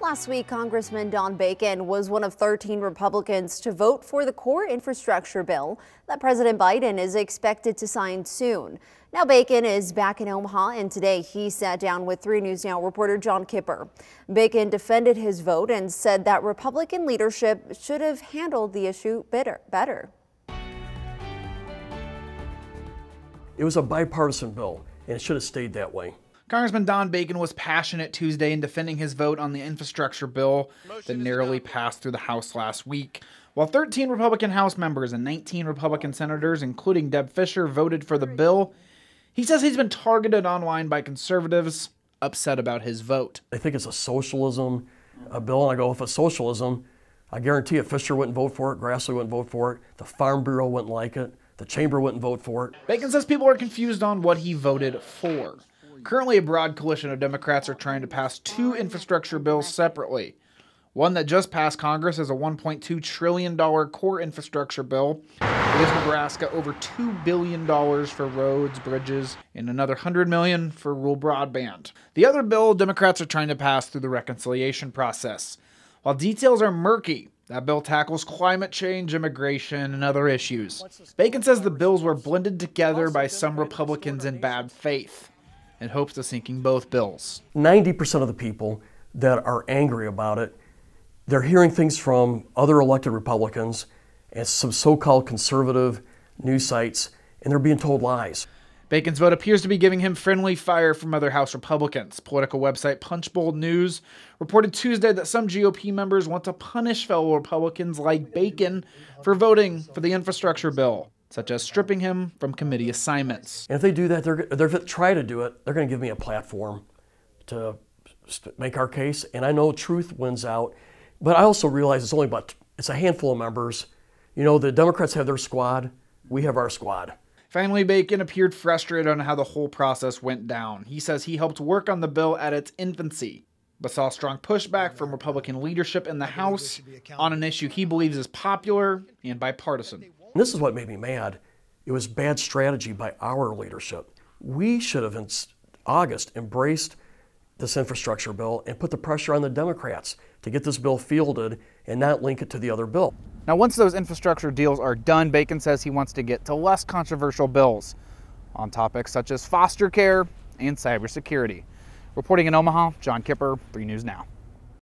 Last week, Congressman Don Bacon was one of 13 Republicans to vote for the core infrastructure bill that President Biden is expected to sign soon. Now Bacon is back in Omaha and today he sat down with 3 News Now reporter John Kipper. Bacon defended his vote and said that Republican leadership should have handled the issue better. better. It was a bipartisan bill and it should have stayed that way. Congressman Don Bacon was passionate Tuesday in defending his vote on the infrastructure bill that narrowly passed through the House last week. While 13 Republican House members and 19 Republican senators, including Deb Fisher, voted for the bill, he says he's been targeted online by conservatives upset about his vote. They think it's a socialism a bill, and I go, if it's socialism, I guarantee it. Fisher wouldn't vote for it, Grassley wouldn't vote for it, the Farm Bureau wouldn't like it, the Chamber wouldn't vote for it. Bacon says people are confused on what he voted for. Currently, a broad coalition of Democrats are trying to pass two infrastructure bills separately. One that just passed Congress is a $1.2 trillion core infrastructure bill. gives Nebraska over $2 billion for roads, bridges, and another $100 million for rural broadband. The other bill Democrats are trying to pass through the reconciliation process. While details are murky, that bill tackles climate change, immigration, and other issues. Bacon says the bills were blended together by some Republicans in bad faith in hopes of sinking both bills. 90% of the people that are angry about it, they're hearing things from other elected Republicans and some so called conservative news sites, and they're being told lies. Bacon's vote appears to be giving him friendly fire from other House Republicans. Political website Punchbowl News reported Tuesday that some GOP members want to punish fellow Republicans like Bacon for voting for the infrastructure bill such as stripping him from committee assignments. And if they do that, they're, they're if they try to do it, they're going to give me a platform to make our case. And I know truth wins out, but I also realize it's only about it's a handful of members. You know, the Democrats have their squad, we have our squad. Finally, Bacon appeared frustrated on how the whole process went down. He says he helped work on the bill at its infancy, but saw strong pushback from Republican leadership in the House on an issue he believes is popular and bipartisan. And this is what made me mad. It was bad strategy by our leadership. We should have, in August, embraced this infrastructure bill and put the pressure on the Democrats to get this bill fielded and not link it to the other bill. Now, once those infrastructure deals are done, Bacon says he wants to get to less controversial bills on topics such as foster care and cybersecurity. Reporting in Omaha, John Kipper, 3 News Now.